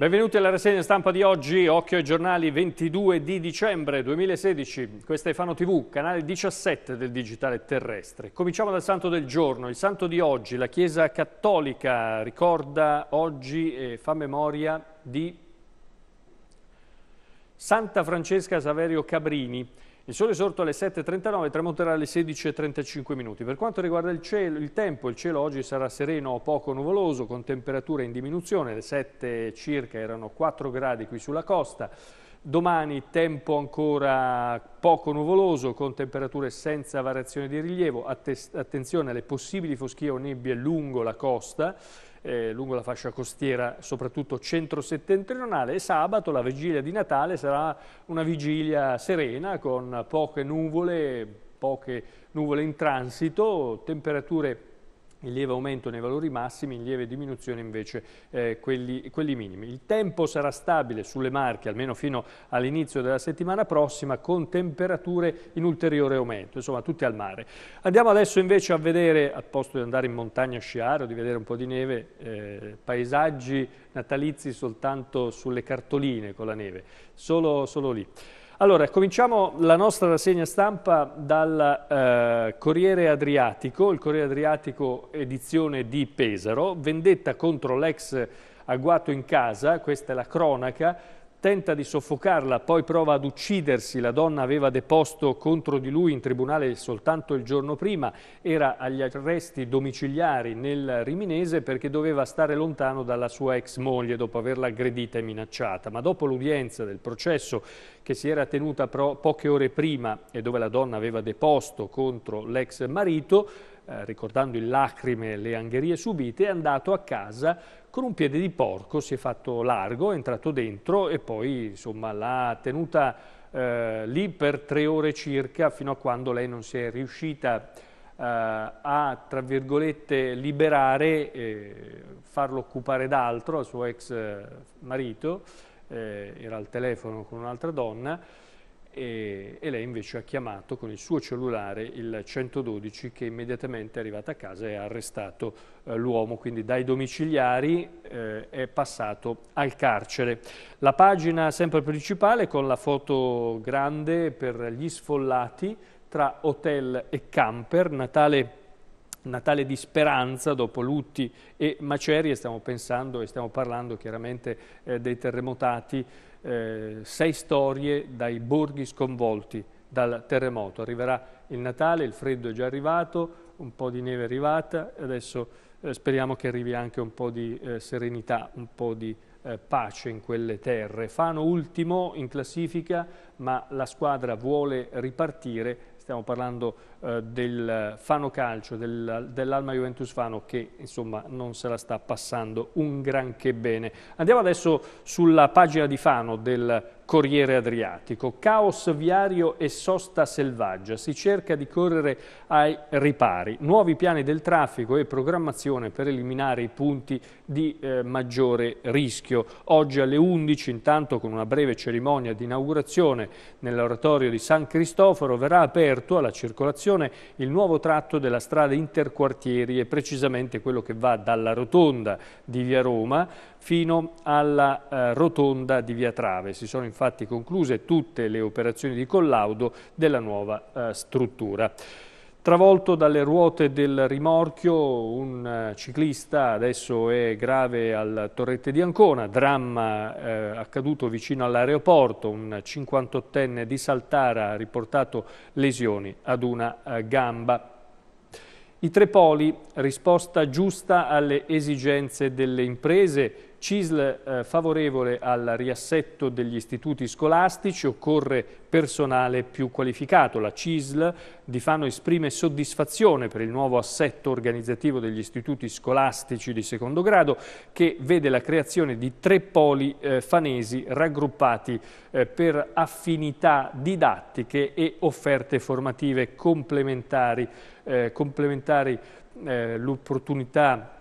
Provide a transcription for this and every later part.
Benvenuti alla rassegna stampa di oggi, occhio ai giornali 22 di dicembre 2016, questo è Fano TV, canale 17 del digitale terrestre. Cominciamo dal santo del giorno, il santo di oggi, la Chiesa Cattolica ricorda oggi e fa memoria di Santa Francesca Saverio Cabrini, il sole sorto alle 7.39, tramonterà alle 16.35 minuti. Per quanto riguarda il, cielo, il tempo, il cielo oggi sarà sereno o poco nuvoloso, con temperature in diminuzione, le 7 circa erano 4 gradi qui sulla costa. Domani tempo ancora poco nuvoloso con temperature senza variazione di rilievo, attenzione alle possibili foschie o nebbie lungo la costa eh, lungo la fascia costiera, soprattutto centro-settentrionale e sabato, la vigilia di Natale, sarà una vigilia serena con poche nuvole, poche nuvole in transito, temperature in lieve aumento nei valori massimi, in lieve diminuzione invece eh, quelli, quelli, minimi. Il tempo sarà stabile sulle marche almeno fino all'inizio della settimana prossima con temperature in ulteriore aumento, insomma tutti al mare. Andiamo adesso invece a vedere, al posto di andare in montagna a sciare o di vedere un po' di neve, eh, paesaggi natalizi soltanto sulle cartoline con la neve, solo, solo lì. Allora, cominciamo la nostra rassegna stampa dal eh, Corriere Adriatico, il Corriere Adriatico edizione di Pesaro, vendetta contro l'ex agguato in casa, questa è la cronaca, tenta di soffocarla, poi prova ad uccidersi, la donna aveva deposto contro di lui in tribunale soltanto il giorno prima, era agli arresti domiciliari nel Riminese perché doveva stare lontano dalla sua ex moglie dopo averla aggredita e minacciata, ma dopo l'udienza del processo che si era tenuta poche ore prima e dove la donna aveva deposto contro l'ex marito, eh, ricordando in lacrime le angherie subite, è andato a casa con un piede di porco, si è fatto largo, è entrato dentro e poi l'ha tenuta eh, lì per tre ore circa fino a quando lei non si è riuscita Uh, a, tra virgolette, liberare, eh, farlo occupare d'altro, al suo ex eh, marito, eh, era al telefono con un'altra donna e, e, lei invece ha chiamato con il suo cellulare il 112 che immediatamente è arrivata a casa e ha arrestato eh, l'uomo, quindi dai domiciliari eh, è passato al carcere. La pagina sempre principale con la foto grande per gli sfollati tra hotel e camper, Natale Natale di speranza dopo lutti e macerie, stiamo pensando e stiamo parlando chiaramente eh, dei terremotati, eh, sei storie dai borghi sconvolti dal terremoto. Arriverà il Natale, il freddo è già arrivato, un po' di neve è arrivata, adesso eh, speriamo che arrivi anche un po' di eh, serenità, un po' di eh, pace in quelle terre. Fano ultimo in classifica, ma la squadra vuole ripartire stiamo parlando eh, del Fano Calcio, del, dell'Alma Juventus Fano che insomma non se la sta passando un granché bene. Andiamo adesso sulla pagina di Fano del Corriere Adriatico. Caos viario e sosta selvaggia. Si cerca di correre ai ripari. Nuovi piani del traffico e programmazione per eliminare i punti di eh, maggiore rischio. Oggi alle 11, intanto con una breve cerimonia di inaugurazione nell'oratorio di San Cristoforo, verrà aperto alla circolazione il nuovo tratto della strada interquartieri e precisamente quello che va dalla rotonda di Via Roma fino alla eh, rotonda di Via Trave. Si sono infatti concluse tutte le operazioni di collaudo della nuova eh, struttura. Travolto dalle ruote del rimorchio, un eh, ciclista adesso è grave al Torrette di Ancona, dramma eh, accaduto vicino all'aeroporto, un 58enne di Saltara ha riportato lesioni ad una eh, gamba. I tre poli, risposta giusta alle esigenze delle imprese, CISL eh, favorevole al riassetto degli istituti scolastici, occorre personale più qualificato. La CISL di Fano esprime soddisfazione per il nuovo assetto organizzativo degli istituti scolastici di secondo grado che vede la creazione di tre poli eh, fanesi raggruppati eh, per affinità didattiche e offerte formative complementari, eh, complementari eh, l'opportunità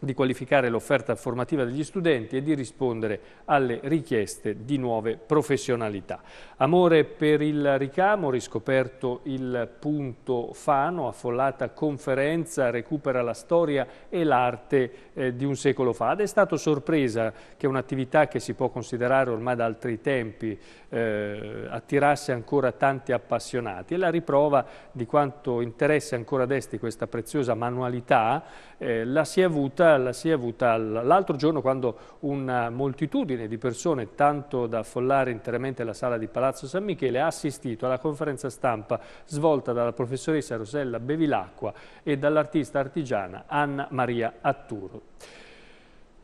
di qualificare l'offerta formativa degli studenti e di rispondere alle richieste di nuove professionalità. Amore per il ricamo, riscoperto il punto Fano, affollata conferenza, recupera la storia e l'arte eh, di un secolo fa. Ed è stato sorpresa che un'attività che si può considerare ormai da altri tempi eh, attirasse ancora tanti appassionati. È la riprova di quanto interesse ancora desti questa preziosa manualità eh, la si è avuta, l'altro giorno quando una moltitudine di persone, tanto da affollare interamente la sala di Palazzo San Michele, ha assistito alla conferenza stampa svolta dalla professoressa Rosella Bevilacqua e dall'artista artigiana Anna Maria Atturo.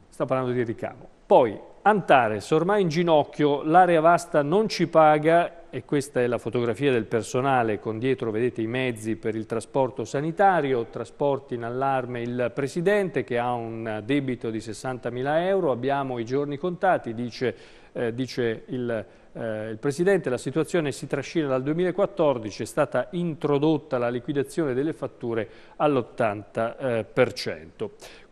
Sta parlando di ricamo. Poi Antares, ormai in ginocchio, l'area vasta non ci paga e questa è la fotografia del personale con dietro vedete i mezzi per il trasporto sanitario, trasporti in allarme il Presidente che ha un debito di 60 mila euro, abbiamo i giorni contati, dice eh, dice il, eh, il Presidente, la situazione si trascina dal 2014, è stata introdotta la liquidazione delle fatture all'80%.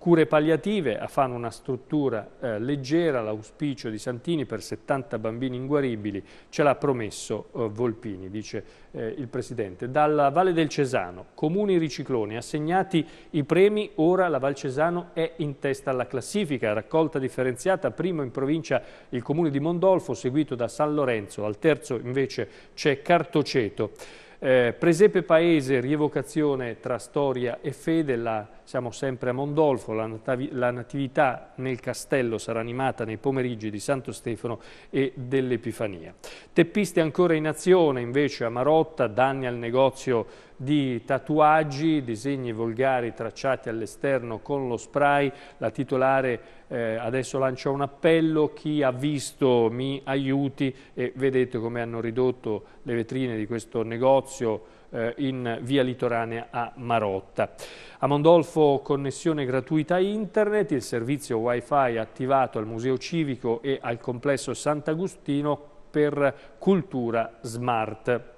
Cure palliative, a Fano una struttura eh, leggera, l'auspicio di Santini per 70 bambini inguaribili, ce l'ha promesso eh, Volpini, dice eh, il Presidente. Dalla Valle del Cesano, comuni ricicloni, assegnati i premi, ora la Val Cesano è in testa alla classifica, raccolta differenziata, primo in provincia il comune di di Mondolfo, seguito da San Lorenzo, al terzo invece c'è Cartoceto. Eh, Presepe Paese, rievocazione tra storia e fede, la siamo sempre a Mondolfo, la, natavi, la natività nel castello sarà animata nei pomeriggi di Santo Stefano e dell'Epifania. Teppisti ancora in azione invece a Marotta, danni al negozio di tatuaggi, disegni volgari tracciati all'esterno con lo spray. La titolare eh, adesso lancia un appello, chi ha visto mi aiuti e vedete come hanno ridotto le vetrine di questo negozio eh, in via litoranea a Marotta. A Mondolfo connessione gratuita internet, il servizio wifi attivato al Museo Civico e al complesso Sant'Agostino per cultura smart.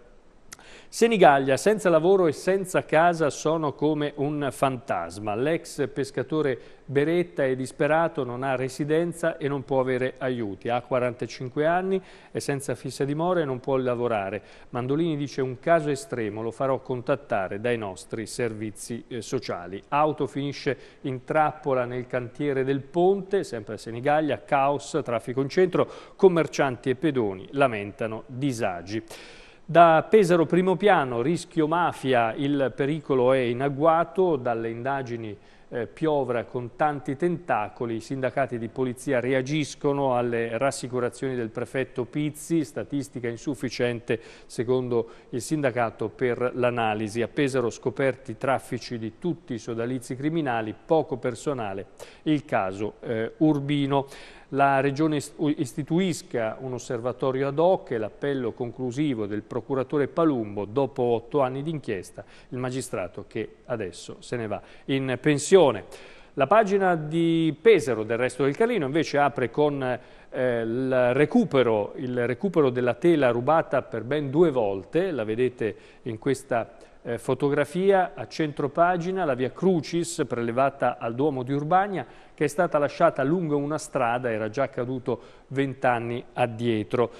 Senigallia, senza lavoro e senza casa, sono come un fantasma. L'ex pescatore Beretta è disperato, non ha residenza e non può avere aiuti. Ha 45 anni, è senza fissa dimora e non può lavorare. Mandolini dice un caso estremo, lo farò contattare dai nostri servizi eh, sociali. Auto finisce in trappola nel cantiere del ponte, sempre a Senigallia, caos, traffico in centro, commercianti e pedoni lamentano disagi. Da Pesaro primo piano, rischio mafia, il pericolo è in agguato, dalle indagini eh, piovra con tanti tentacoli, i sindacati di polizia reagiscono alle rassicurazioni del prefetto Pizzi, statistica insufficiente secondo il sindacato per l'analisi. A Pesaro scoperti traffici di tutti i sodalizi criminali, poco personale, il caso eh, Urbino la Regione istituisca un osservatorio ad hoc e l'appello conclusivo del procuratore Palumbo dopo otto anni d'inchiesta, il magistrato che adesso se ne va in pensione. La pagina di Pesaro del resto del Carlino invece apre con eh, il, recupero, il recupero della tela rubata per ben due volte, la vedete in questa eh, fotografia a centro pagina, la via Crucis, prelevata al Duomo di Urbania, che è stata lasciata lungo una strada, era già accaduto vent'anni addietro.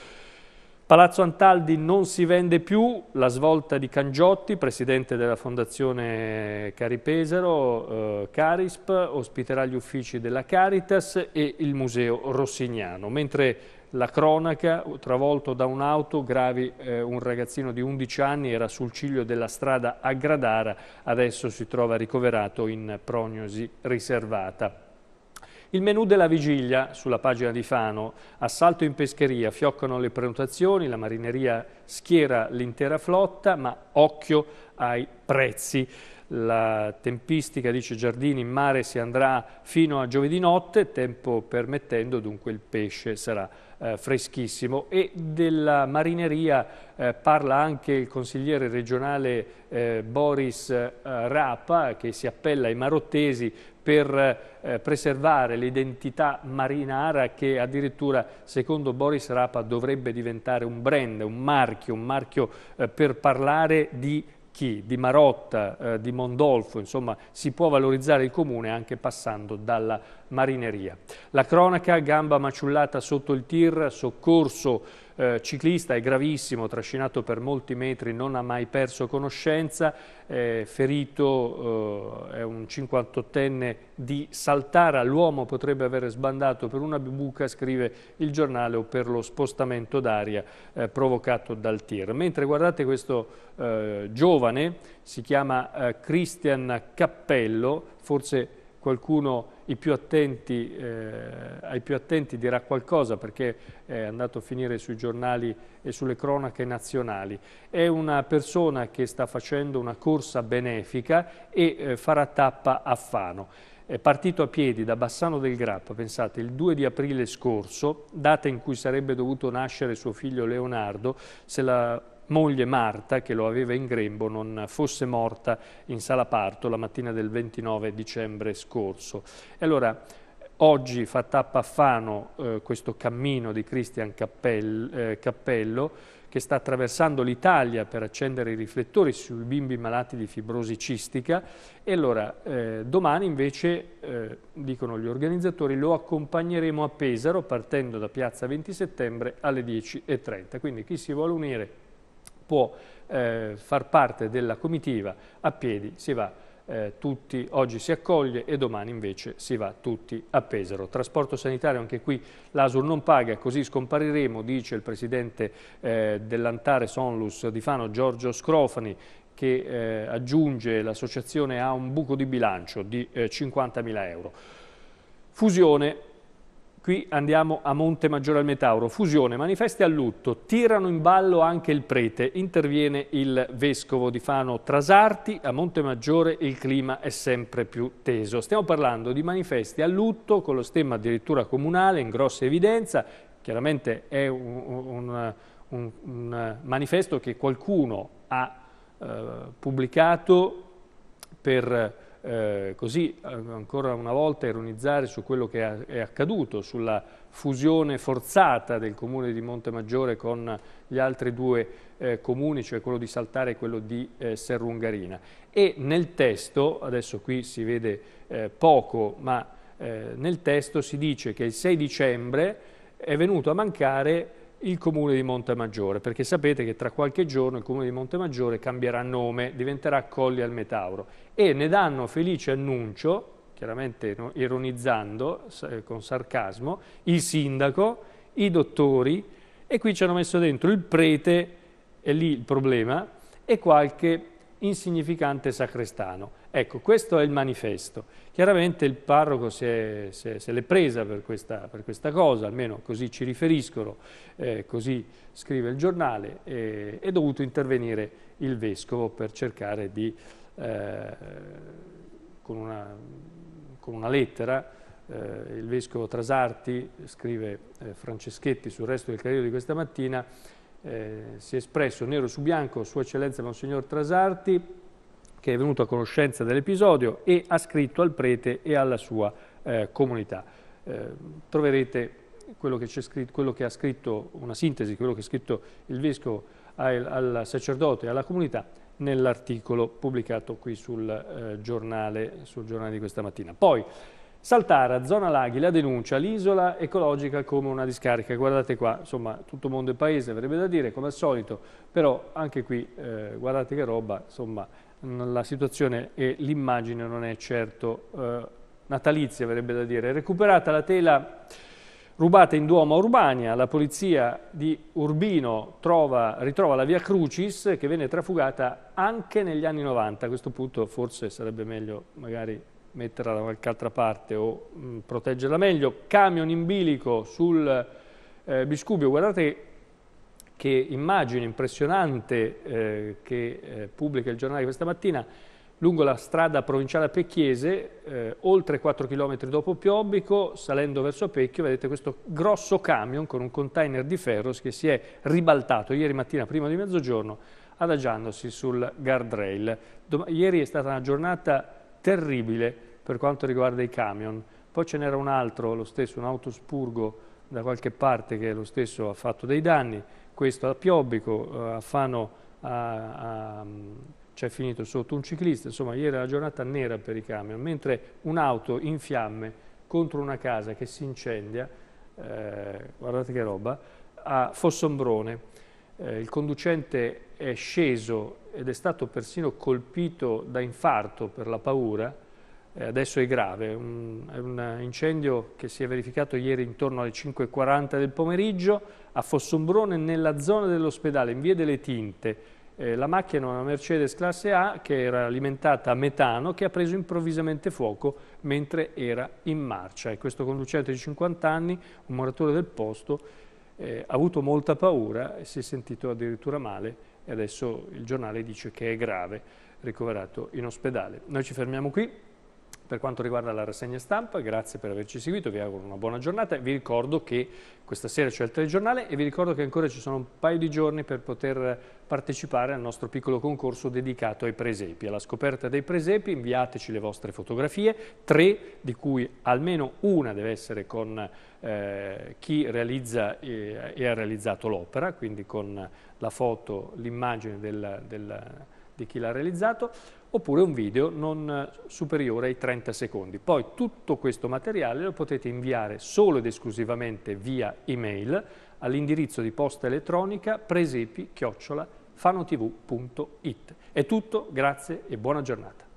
Palazzo Antaldi non si vende più, la svolta di Cangiotti, presidente della Fondazione Cari Pesaro, eh, Carisp, ospiterà gli uffici della Caritas e il Museo Rossignano, mentre la cronaca, travolto da un'auto, gravi eh, un ragazzino di 11 anni, era sul ciglio della strada a Gradara, adesso si trova ricoverato in prognosi riservata. Il menù della vigilia sulla pagina di Fano, assalto in pescheria, fioccano le prenotazioni, la marineria schiera l'intera flotta, ma occhio ai prezzi. La tempistica dice Giardini in mare si andrà fino a giovedì notte, tempo permettendo dunque il pesce sarà eh, freschissimo e della marineria eh, parla anche il consigliere regionale eh, Boris eh, Rapa che si appella ai marottesi per eh, preservare l'identità marinara che addirittura secondo Boris Rapa dovrebbe diventare un brand, un marchio, un marchio eh, per parlare di chi di Marotta, eh, di Mondolfo, insomma si può valorizzare il comune anche passando dalla marineria. La cronaca, gamba maciullata sotto il tir, soccorso eh, ciclista è gravissimo, trascinato per molti metri, non ha mai perso conoscenza, eh, ferito eh, è un 58enne di Saltara, l'uomo potrebbe aver sbandato per una buca, scrive il giornale, o per lo spostamento d'aria eh, provocato dal tir. Mentre guardate questo eh, giovane, si chiama eh, Christian Cappello, forse qualcuno, i più attenti, eh, ai più attenti dirà qualcosa perché è andato a finire sui giornali e sulle cronache nazionali. È una persona che sta facendo una corsa benefica e eh, farà tappa a Fano. È partito a piedi da Bassano del Grappa, pensate, il 2 di aprile scorso, data in cui sarebbe dovuto nascere suo figlio Leonardo, se la moglie Marta, che lo aveva in grembo, non fosse morta in sala parto la mattina del 29 dicembre scorso. E allora, oggi fa tappa a Fano eh, questo cammino di Cristian Cappell, eh, Cappello, che sta attraversando l'Italia per accendere i riflettori sui bimbi malati di fibrosi cistica e allora eh, domani invece, eh, dicono gli organizzatori, lo accompagneremo a Pesaro partendo da Piazza 20 settembre alle 10.30, quindi chi si vuole unire può eh, far parte della comitiva a piedi, si va eh, tutti, oggi si accoglie e domani invece si va tutti a Pesaro. Trasporto sanitario, anche qui l'Asur non paga, così scompariremo, dice il presidente eh, dell'Antare Sonlus di Fano, Giorgio Scrofani, che eh, aggiunge l'associazione ha un buco di bilancio di 50.000 eh, euro. Fusione Qui andiamo a Monte Maggiore al Metauro. Fusione, manifesti a lutto, tirano in ballo anche il prete. Interviene il vescovo di Fano Trasarti. A Monte Maggiore il clima è sempre più teso. Stiamo parlando di manifesti a lutto con lo stemma addirittura comunale in grossa evidenza. Chiaramente è un, un, un, un manifesto che qualcuno ha eh, pubblicato per eh, così eh, ancora una volta ironizzare su quello che è accaduto, sulla fusione forzata del comune di Montemaggiore con gli altri due eh, comuni, cioè quello di Saltare e quello di eh, Serrungarina. E nel testo, adesso qui si vede eh, poco, ma nel testo si dice che il 6 dicembre è venuto a mancare il comune di Montemaggiore, perché sapete che tra qualche giorno il comune di Montemaggiore cambierà nome, diventerà Colli al Metauro e ne danno felice annuncio, chiaramente ironizzando, eh, con sarcasmo, il sindaco, i dottori e qui ci hanno messo dentro il prete, è lì il problema, e qualche insignificante sacrestano. Ecco, questo è il manifesto. Chiaramente il parroco se, l'è presa per questa, per questa, cosa, almeno così ci riferiscono, eh, così scrive il giornale, e è dovuto intervenire il vescovo per cercare di, eh, con, una, con, una, lettera, eh, il vescovo Trasarti, scrive eh, Franceschetti sul resto del Carriero di questa mattina, eh, si è espresso nero su bianco Sua Eccellenza Monsignor Trasarti, che è venuto a conoscenza dell'episodio e ha scritto al prete e alla sua eh, comunità. Eh, troverete quello che, scritto, quello che, ha scritto, una sintesi quello che ha scritto il vescovo al, al sacerdote e alla comunità nell'articolo pubblicato qui sul, eh, giornale, sul giornale di questa mattina. Poi, Saltara, zona laghi, la denuncia, l'isola ecologica come una discarica. Guardate qua, insomma, tutto mondo e paese avrebbe da dire, come al solito, però anche qui, eh, guardate che roba, insomma, la situazione e l'immagine non è certo eh, natalizia, verrebbe da dire. Recuperata la tela rubata in Duomo a Urbania, la polizia di Urbino trova, ritrova la via Crucis che venne trafugata anche negli anni 90. A questo punto forse sarebbe meglio magari metterla da qualche altra parte o mh, proteggerla meglio. Camion in bilico sul eh, Biscubio, guardate che immagine impressionante eh, che eh, pubblica il giornale questa mattina, lungo la strada provinciale a Pecchiese, eh, oltre 4 km dopo Piobbico, salendo verso Pecchio, vedete questo grosso camion con un container di ferro che si è ribaltato ieri mattina prima di mezzogiorno, adagiandosi sul guardrail. Dom ieri è stata una giornata terribile per quanto riguarda i camion, poi ce n'era un altro, lo stesso, un autospurgo da qualche parte che lo stesso ha fatto dei danni, questo a Piobbico, eh, a Fano a, a, c'è finito sotto un ciclista, insomma ieri era la giornata nera per i camion, mentre un'auto in fiamme contro una casa che si incendia, eh, guardate che roba, a Fossombrone. Eh, il conducente è sceso ed è stato persino colpito da infarto per la paura, eh, adesso è grave, un, è un incendio che si è verificato ieri intorno alle 5.40 del pomeriggio a Fossombrone nella zona dell'ospedale in via delle Tinte. Eh, la macchina è una Mercedes classe A che era alimentata a metano che ha preso improvvisamente fuoco mentre era in marcia e questo conducente di 50 anni, un moratore del posto, eh, ha avuto molta paura e si è sentito addirittura male e adesso il giornale dice che è grave, ricoverato in ospedale. Noi ci fermiamo qui per quanto riguarda la rassegna stampa, grazie per averci seguito, vi auguro una buona giornata, vi ricordo che questa sera c'è il telegiornale e vi ricordo che ancora ci sono un paio di giorni per poter partecipare al nostro piccolo concorso dedicato ai presepi, alla scoperta dei presepi, inviateci le vostre fotografie, tre di cui almeno una deve essere con eh, chi realizza e, e ha realizzato l'opera, quindi con la foto, l'immagine di chi l'ha realizzato, oppure un video non eh, superiore ai 30 secondi. Poi tutto questo materiale lo potete inviare solo ed esclusivamente via email all'indirizzo di posta elettronica presepi-fanoTV.it. È tutto, grazie e buona giornata.